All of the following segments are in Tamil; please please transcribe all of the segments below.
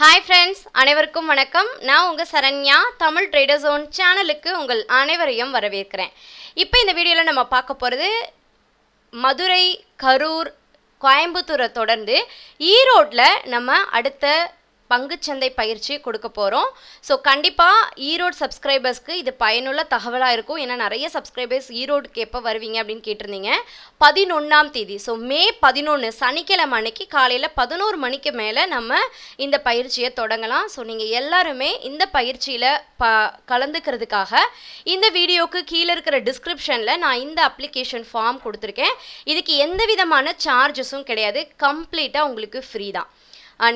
ஹாய் ஃப்ரெண்ட்ஸ் அனைவருக்கும் வணக்கம் நான் உங்கள் சரண்யா தமிழ் ட்ரேடர்ஸோன் ஜோன் சேனலுக்கு உங்கள் அனைவரையும் வரவேற்கிறேன் இப்போ இந்த வீடியோவில் நம்ம பார்க்க போகிறது மதுரை கரூர் கோயம்புத்தூரை தொடர்ந்து ஈரோட்டில் நம்ம அடுத்த பங்குச்சந்தை பயிற்சி கொடுக்க போகிறோம் ஸோ கண்டிப்பாக ஈரோடு சப்ஸ்கிரைபர்ஸ்க்கு இது பயனுள்ள தகவலாக இருக்கும் ஏன்னா நிறைய சப்ஸ்கிரைபர்ஸ் ஈரோடுக்கு எப்போ வருவீங்க அப்படின்னு கேட்டிருந்தீங்க பதினொன்றாம் தேதி ஸோ மே பதினொன்று சனிக்கிழமை மணிக்கு காலையில் பதினோரு மணிக்கு மேலே நம்ம இந்த பயிற்சியை தொடங்கலாம் ஸோ நீங்கள் எல்லாருமே இந்த பயிற்சியில் ப கலந்துக்கிறதுக்காக இந்த வீடியோவுக்கு கீழே இருக்கிற டிஸ்கிரிப்ஷனில் நான் இந்த அப்ளிகேஷன் ஃபார்ம் கொடுத்துருக்கேன் இதுக்கு எந்த விதமான சார்ஜஸும் கிடையாது கம்ப்ளீட்டாக உங்களுக்கு ஃப்ரீ தான்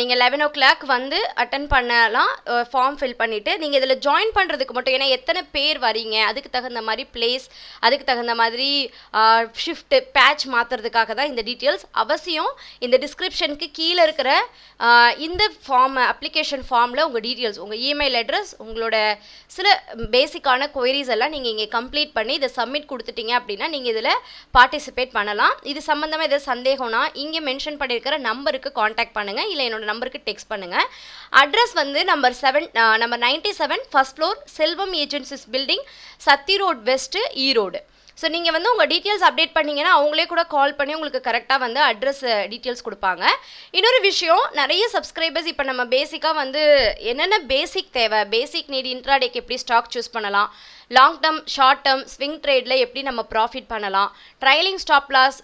நீங்கள் லெவன் ஓ கிளாக் வந்து அட்டன் பண்ணலாம் ஃபார்ம் ஃபில் பண்ணிவிட்டு நீங்கள் இதில் ஜாயின் பண்ணுறதுக்கு மட்டும் ஏன்னா எத்தனை பேர் வரீங்க அதுக்கு தகுந்த மாதிரி பிளேஸ் அதுக்கு தகுந்த மாதிரி ஷிஃப்ட்டு பேட்ச் மாற்றுறதுக்காக தான் இந்த டீட்டெயில்ஸ் அவசியம் இந்த டிஸ்கிரிப்ஷனுக்கு கீழே இருக்கிற இந்த ஃபார்ம் அப்ளிகேஷன் ஃபார்மில் உங்கள் டீட்டெயில்ஸ் உங்கள் இமெயில் அட்ரஸ் உங்களோட சில பேசிக்கான கொயரிஸ் எல்லாம் நீங்கள் இங்கே கம்ப்ளீட் பண்ணி இதை சப்மிட் கொடுத்துட்டீங்க அப்படின்னா நீங்கள் இதில் பார்ட்டிசிபேட் பண்ணலாம் இது சம்மந்தமாக எதாவது சந்தேகம்னா இங்கே மென்ஷன் பண்ணியிருக்கிற நம்பருக்கு காண்டாக்ட் பண்ணுங்கள் இல்லை என்னோட நம்பருக்கு டெக்ஸ்ட் பண்ணுங்க அட்ரஸ் வந்து number seven number ninety seven first floor Selvam agencies building Sathy road west Erode so நீங்கள் வந்து உங்கள் டீட்டெயில்ஸ் அப்டேட் பண்ணிங்கன்னா அவங்களே கூட கால் பண்ணி உங்களுக்கு கரெக்டாக வந்து அட்ரஸ் டீட்டெயில்ஸ் கொடுப்பாங்க இன்னொரு விஷயம் நிறைய சப்ஸ்கிரைபர்ஸ் இப்போ நம்ம பேசிக்காக வந்து என்னென்ன பேசிக் தேவை பேசிக் நீட் இன்ட்ராடேக்கு எப்படி ஸ்டாக் சூஸ் பண்ணலாம் long term short term swing ட்ரேடில் எப்படி நம்ம ப்ராஃபிட் பண்ணலாம் ட்ரையலிங் ஸ்டாப்லாஸ்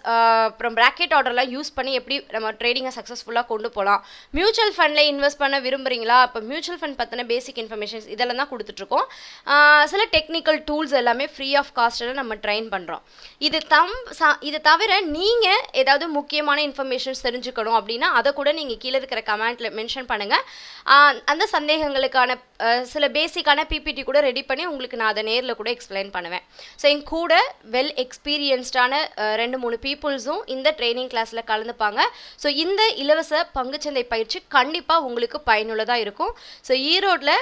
அப்புறம் ப்ராக்கெட் ஆர்டர்லாம் யூஸ் பண்ணி எப்படி நம்ம ட்ரேடிங்கை சக்ஸஸ்ஃபுல்லாக கொண்டு போகலாம் மியூச்சுவல் ஃபண்டில் இன்வெஸ்ட் பண்ண விரும்புகிறீங்களா இப்போ மியூச்சுவல் ஃபண்ட் பற்றின பேசிக் இன்ஃபர்மேஷன்ஸ் இதெல்லாம் தான் கொடுத்துட்ருக்கோம் சில டெக்னிக்கல் டூல்ஸ் எல்லாமே ஃப்ரீ ஆஃப் காஸ்ட்டில் நம்ம ட்ரை எக்ஸ்பிளைன் பண்ணுறோம் இது தம் இது தவிர நீங்கள் ஏதாவது முக்கியமான இன்ஃபர்மேஷன்ஸ் தெரிஞ்சுக்கணும் அப்படின்னா அதை கூட நீங்கள் கீழே இருக்கிற கமெண்ட்டில் மென்ஷன் பண்ணுங்கள் அந்த சந்தேகங்களுக்கான சில பேசிக்கான பிபிடி கூட ரெடி பண்ணி உங்களுக்கு நான் அதை நேரில் கூட எக்ஸ்பிளைன் பண்ணுவேன் ஸோ என் கூட வெல் எக்ஸ்பீரியன்ஸ்டான ரெண்டு மூணு பீப்புள்ஸும் இந்த ட்ரைனிங் கிளாஸில் கலந்துப்பாங்க ஸோ இந்த இலவச பங்குச்சந்தை பயிற்சி கண்டிப்பாக உங்களுக்கு பயனுள்ளதாக இருக்கும் ஸோ ஈரோட்டில்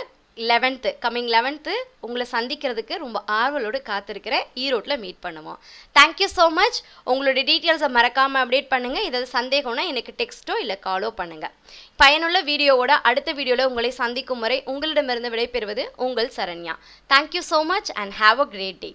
லெவன்த்து கம்மிங் லெவன்த்து உங்களை சந்திக்கிறதுக்கு ரொம்ப ஆர்வலோடு காத்திருக்கிறேன் ஈரோட்டில் மீட் பண்ணுவோம் தேங்க்யூ ஸோ மச் உங்களுடைய டீட்டெயில்ஸை மறக்காமல் அப்டேட் பண்ணுங்கள் ஏதாவது சந்தேகம்னா எனக்கு டெக்ஸ்ட்டோ இல்லை காலோ பண்ணுங்கள் பயனுள்ள வீடியோவோட அடுத்த வீடியோவில் உங்களை சந்திக்கும் முறை உங்களிடமிருந்து விடைபெறுவது உங்கள் Saranya thank you so much and have a great day